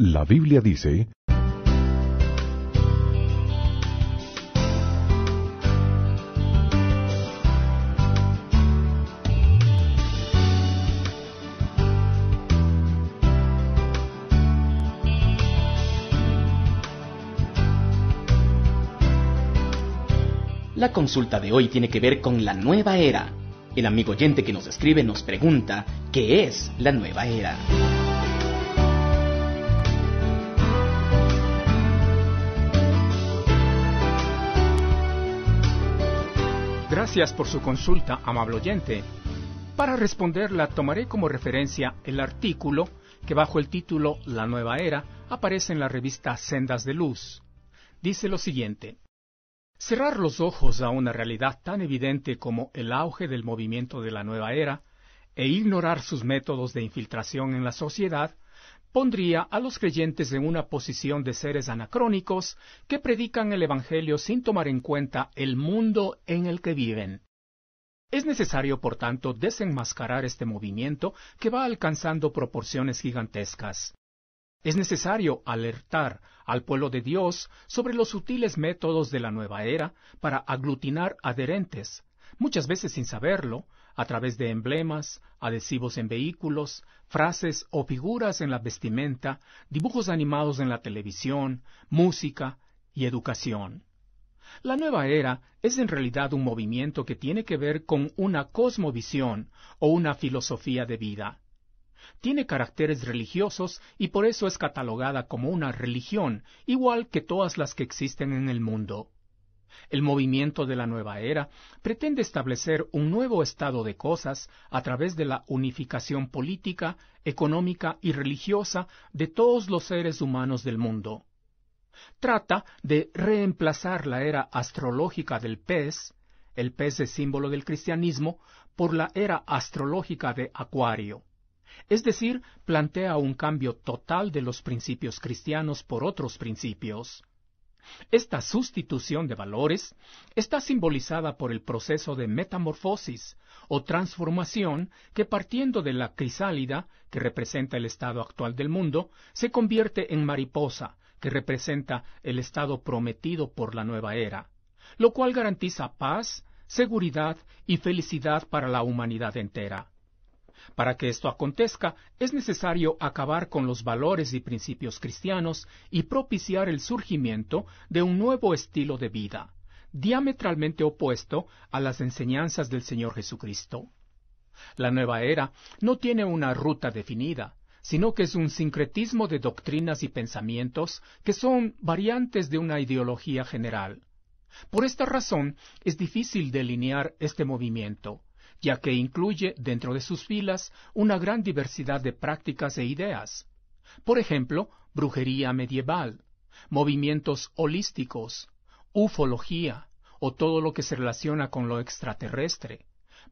La Biblia dice, La consulta de hoy tiene que ver con la nueva era. El amigo oyente que nos escribe nos pregunta, ¿qué es la nueva era? Gracias por su consulta, amable oyente. Para responderla tomaré como referencia el artículo que bajo el título La nueva era aparece en la revista Sendas de Luz. Dice lo siguiente. Cerrar los ojos a una realidad tan evidente como el auge del movimiento de la nueva era e ignorar sus métodos de infiltración en la sociedad pondría a los creyentes en una posición de seres anacrónicos que predican el Evangelio sin tomar en cuenta el mundo en el que viven. Es necesario, por tanto, desenmascarar este movimiento que va alcanzando proporciones gigantescas. Es necesario alertar al pueblo de Dios sobre los sutiles métodos de la nueva era para aglutinar adherentes, muchas veces sin saberlo, a través de emblemas, adhesivos en vehículos, frases o figuras en la vestimenta, dibujos animados en la televisión, música y educación. La nueva era es en realidad un movimiento que tiene que ver con una cosmovisión o una filosofía de vida. Tiene caracteres religiosos y por eso es catalogada como una religión, igual que todas las que existen en el mundo. El movimiento de la nueva era pretende establecer un nuevo estado de cosas a través de la unificación política, económica y religiosa de todos los seres humanos del mundo. Trata de reemplazar la era astrológica del pez, el pez es símbolo del cristianismo, por la era astrológica de Acuario. Es decir, plantea un cambio total de los principios cristianos por otros principios esta sustitución de valores está simbolizada por el proceso de metamorfosis o transformación que partiendo de la crisálida, que representa el estado actual del mundo, se convierte en mariposa, que representa el estado prometido por la nueva era, lo cual garantiza paz, seguridad y felicidad para la humanidad entera. Para que esto acontezca, es necesario acabar con los valores y principios cristianos y propiciar el surgimiento de un nuevo estilo de vida, diametralmente opuesto a las enseñanzas del Señor Jesucristo. La nueva era no tiene una ruta definida, sino que es un sincretismo de doctrinas y pensamientos que son variantes de una ideología general. Por esta razón es difícil delinear este movimiento, ya que incluye dentro de sus filas una gran diversidad de prácticas e ideas. Por ejemplo, brujería medieval, movimientos holísticos, ufología o todo lo que se relaciona con lo extraterrestre,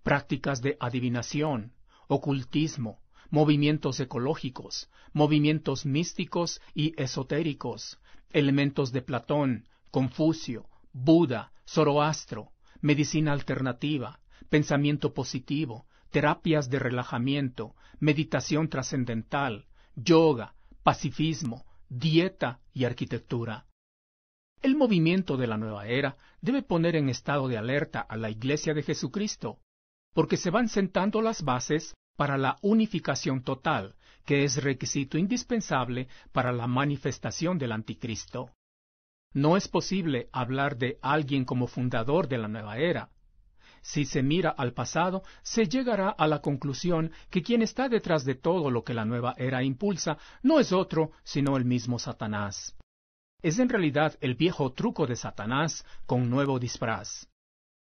prácticas de adivinación, ocultismo, movimientos ecológicos, movimientos místicos y esotéricos, elementos de Platón, Confucio, Buda, Zoroastro, medicina alternativa, pensamiento positivo, terapias de relajamiento, meditación trascendental, yoga, pacifismo, dieta y arquitectura. El movimiento de la nueva era debe poner en estado de alerta a la Iglesia de Jesucristo, porque se van sentando las bases para la unificación total, que es requisito indispensable para la manifestación del anticristo. No es posible hablar de alguien como fundador de la nueva era si se mira al pasado, se llegará a la conclusión que quien está detrás de todo lo que la nueva era impulsa no es otro sino el mismo Satanás. Es en realidad el viejo truco de Satanás con nuevo disfraz.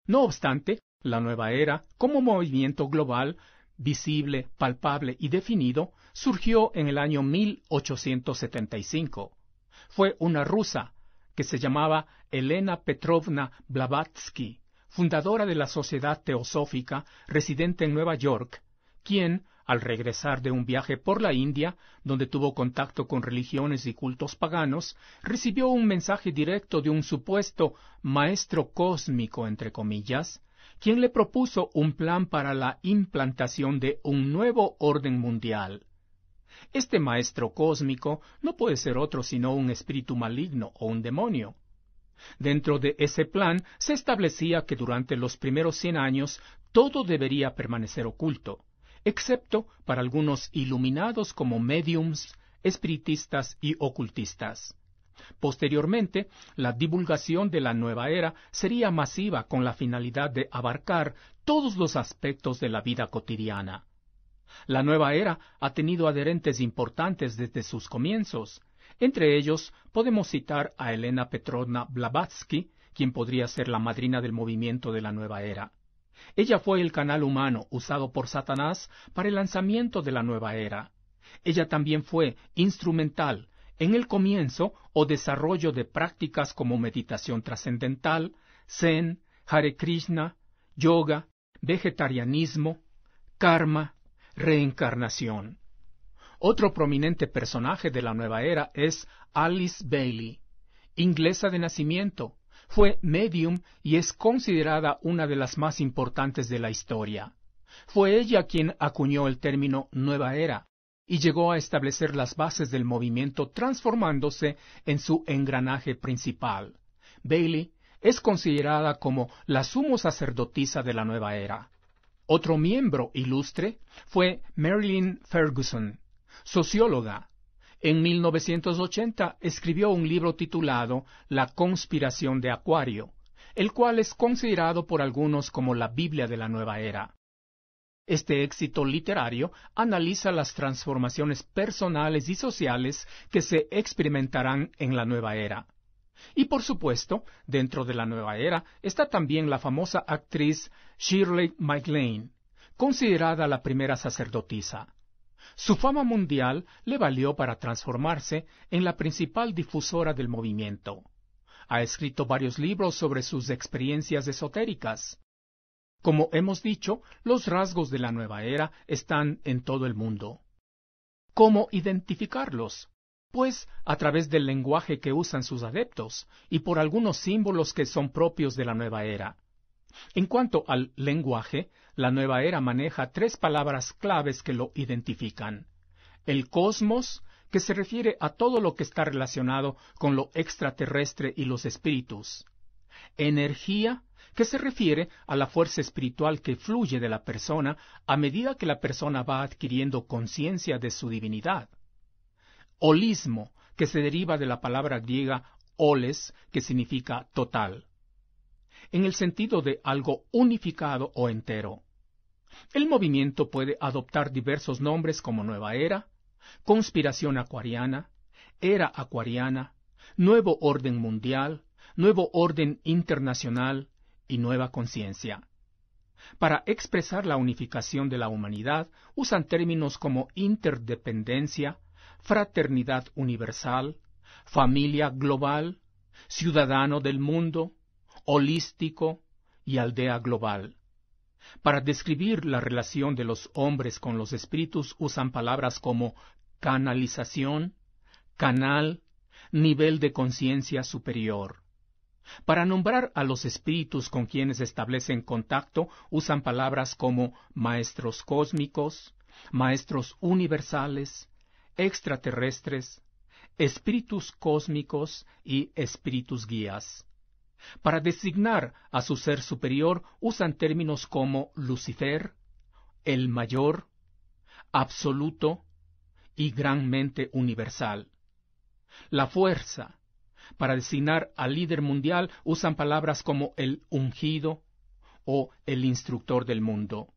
No obstante, la nueva era, como movimiento global, visible, palpable y definido, surgió en el año 1875. Fue una rusa que se llamaba Elena Petrovna Blavatsky, fundadora de la Sociedad Teosófica residente en Nueva York, quien, al regresar de un viaje por la India, donde tuvo contacto con religiones y cultos paganos, recibió un mensaje directo de un supuesto maestro cósmico, entre comillas, quien le propuso un plan para la implantación de un nuevo orden mundial. Este maestro cósmico no puede ser otro sino un espíritu maligno o un demonio, Dentro de ese plan se establecía que durante los primeros cien años todo debería permanecer oculto, excepto para algunos iluminados como mediums, espiritistas y ocultistas. Posteriormente, la divulgación de la nueva era sería masiva con la finalidad de abarcar todos los aspectos de la vida cotidiana. La nueva era ha tenido adherentes importantes desde sus comienzos, entre ellos, podemos citar a Elena Petrovna Blavatsky, quien podría ser la madrina del movimiento de la nueva era. Ella fue el canal humano usado por Satanás para el lanzamiento de la nueva era. Ella también fue instrumental en el comienzo o desarrollo de prácticas como meditación trascendental, zen, Hare Krishna, yoga, vegetarianismo, karma, reencarnación. Otro prominente personaje de la nueva era es Alice Bailey, inglesa de nacimiento. Fue medium y es considerada una de las más importantes de la historia. Fue ella quien acuñó el término nueva era y llegó a establecer las bases del movimiento transformándose en su engranaje principal. Bailey es considerada como la sumo sacerdotisa de la nueva era. Otro miembro ilustre fue Marilyn Ferguson, Socióloga. En 1980 escribió un libro titulado La conspiración de Acuario, el cual es considerado por algunos como la Biblia de la nueva era. Este éxito literario analiza las transformaciones personales y sociales que se experimentarán en la nueva era. Y por supuesto, dentro de la nueva era está también la famosa actriz Shirley MacLaine, considerada la primera sacerdotisa. Su fama mundial le valió para transformarse en la principal difusora del movimiento. Ha escrito varios libros sobre sus experiencias esotéricas. Como hemos dicho, los rasgos de la nueva era están en todo el mundo. ¿Cómo identificarlos? Pues a través del lenguaje que usan sus adeptos y por algunos símbolos que son propios de la nueva era. En cuanto al lenguaje, la nueva era maneja tres palabras claves que lo identifican. El cosmos, que se refiere a todo lo que está relacionado con lo extraterrestre y los espíritus. Energía, que se refiere a la fuerza espiritual que fluye de la persona a medida que la persona va adquiriendo conciencia de su divinidad. Holismo, que se deriva de la palabra griega oles, que significa total, en el sentido de algo unificado o entero. El movimiento puede adoptar diversos nombres como Nueva Era, Conspiración Acuariana, Era Acuariana, Nuevo Orden Mundial, Nuevo Orden Internacional y Nueva Conciencia. Para expresar la unificación de la humanidad usan términos como interdependencia, fraternidad universal, familia global, ciudadano del mundo, holístico y aldea global. Para describir la relación de los hombres con los espíritus usan palabras como canalización, canal, nivel de conciencia superior. Para nombrar a los espíritus con quienes establecen contacto usan palabras como maestros cósmicos, maestros universales, extraterrestres, espíritus cósmicos y espíritus guías. Para designar a su ser superior usan términos como Lucifer, el mayor, absoluto y granmente universal. La fuerza. Para designar al líder mundial usan palabras como el ungido o el instructor del mundo.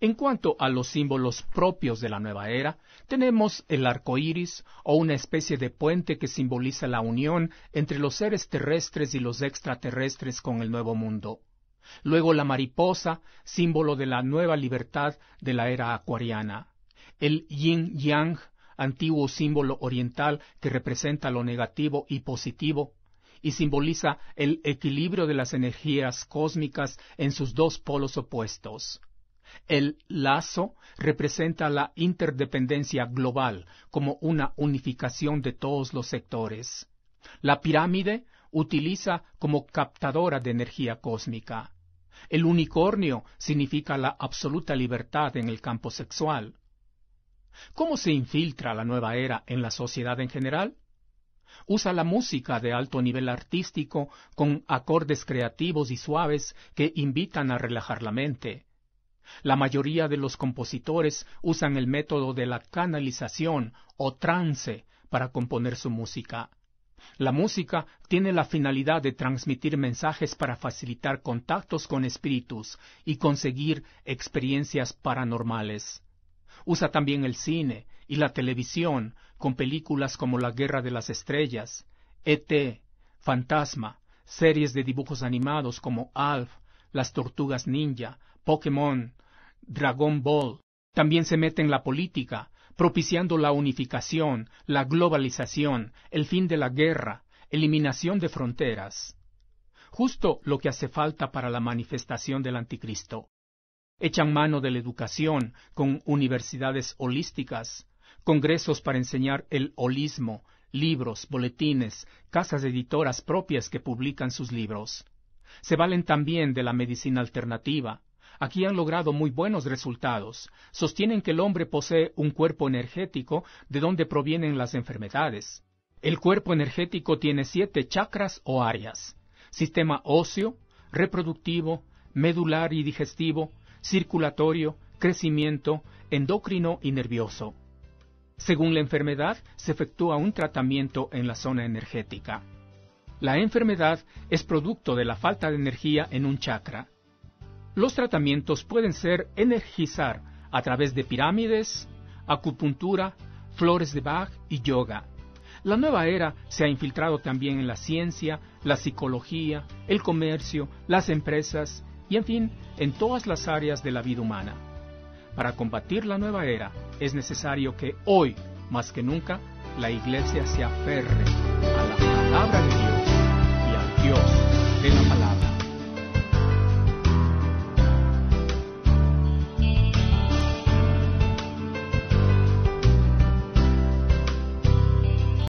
En cuanto a los símbolos propios de la nueva era, tenemos el arco iris o una especie de puente que simboliza la unión entre los seres terrestres y los extraterrestres con el nuevo mundo. Luego la mariposa, símbolo de la nueva libertad de la era acuariana. El yin yang, antiguo símbolo oriental que representa lo negativo y positivo, y simboliza el equilibrio de las energías cósmicas en sus dos polos opuestos. El lazo representa la interdependencia global como una unificación de todos los sectores. La pirámide utiliza como captadora de energía cósmica. El unicornio significa la absoluta libertad en el campo sexual. ¿Cómo se infiltra la nueva era en la sociedad en general? Usa la música de alto nivel artístico con acordes creativos y suaves que invitan a relajar la mente. La mayoría de los compositores usan el método de la canalización o trance para componer su música. La música tiene la finalidad de transmitir mensajes para facilitar contactos con espíritus y conseguir experiencias paranormales. Usa también el cine y la televisión con películas como La Guerra de las Estrellas, ET, Fantasma, series de dibujos animados como Alf, Las Tortugas Ninja, Pokémon, Dragon Ball. También se mete en la política, propiciando la unificación, la globalización, el fin de la guerra, eliminación de fronteras. Justo lo que hace falta para la manifestación del anticristo. Echan mano de la educación con universidades holísticas, congresos para enseñar el holismo, libros, boletines, casas editoras propias que publican sus libros. Se valen también de la medicina alternativa, Aquí han logrado muy buenos resultados. Sostienen que el hombre posee un cuerpo energético de donde provienen las enfermedades. El cuerpo energético tiene siete chakras o áreas. Sistema óseo, reproductivo, medular y digestivo, circulatorio, crecimiento, endocrino y nervioso. Según la enfermedad, se efectúa un tratamiento en la zona energética. La enfermedad es producto de la falta de energía en un chakra, los tratamientos pueden ser energizar a través de pirámides, acupuntura, flores de Bach y yoga. La nueva era se ha infiltrado también en la ciencia, la psicología, el comercio, las empresas y, en fin, en todas las áreas de la vida humana. Para combatir la nueva era es necesario que hoy, más que nunca, la Iglesia se aferre a la palabra de